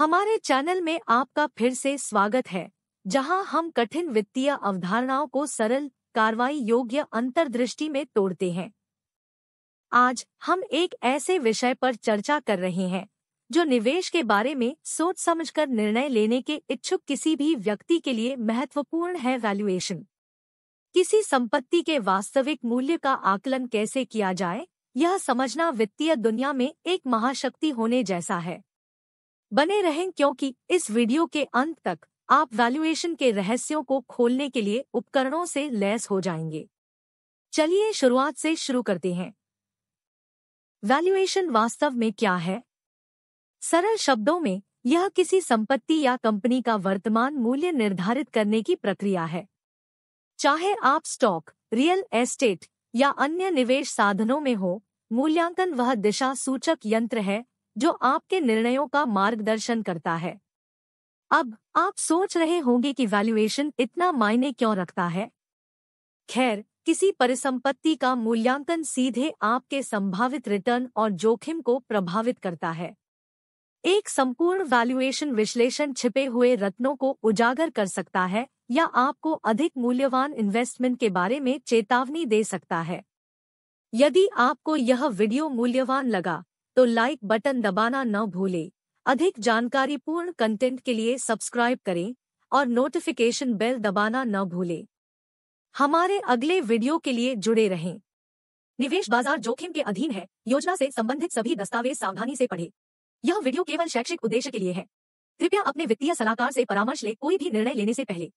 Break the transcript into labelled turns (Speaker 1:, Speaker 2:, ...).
Speaker 1: हमारे चैनल में आपका फिर से स्वागत है जहां हम कठिन वित्तीय अवधारणाओं को सरल कार्रवाई योग्य अंतर्दृष्टि में तोड़ते हैं आज हम एक ऐसे विषय पर चर्चा कर रहे हैं जो निवेश के बारे में सोच समझकर निर्णय लेने के इच्छुक किसी भी व्यक्ति के लिए महत्वपूर्ण है वैल्यूएशन किसी संपत्ति के वास्तविक मूल्य का आकलन कैसे किया जाए यह समझना वित्तीय दुनिया में एक महाशक्ति होने जैसा है बने रहें क्योंकि इस वीडियो के अंत तक आप वैल्यूएशन के रहस्यों को खोलने के लिए उपकरणों से लैस हो जाएंगे चलिए शुरुआत से शुरू करते हैं वैल्यूएशन वास्तव में क्या है सरल शब्दों में यह किसी संपत्ति या कंपनी का वर्तमान मूल्य निर्धारित करने की प्रक्रिया है चाहे आप स्टॉक रियल एस्टेट या अन्य निवेश साधनों में हो मूल्यांकन वह दिशा सूचक यंत्र है जो आपके निर्णयों का मार्गदर्शन करता है अब आप सोच रहे होंगे कि वैल्यूएशन इतना मायने क्यों रखता है खैर किसी परिसंपत्ति का मूल्यांकन सीधे आपके संभावित रिटर्न और जोखिम को प्रभावित करता है एक संपूर्ण वैल्यूएशन विश्लेषण छिपे हुए रत्नों को उजागर कर सकता है या आपको अधिक मूल्यवान इन्वेस्टमेंट के बारे में चेतावनी दे सकता है यदि आपको यह वीडियो मूल्यवान लगा तो लाइक बटन दबाना न भूले अधिक जानकारी पूर्ण कंटेंट के लिए सब्सक्राइब करें और नोटिफिकेशन बेल दबाना न भूले हमारे अगले वीडियो के लिए जुड़े रहें निवेश बाजार जोखिम के अधीन है योजना से संबंधित सभी दस्तावेज सावधानी से पढ़ें यह वीडियो केवल शैक्षिक उद्देश्य के लिए है कृपया अपने वित्तीय सलाहकार से परामर्श ले कोई भी निर्णय लेने से पहले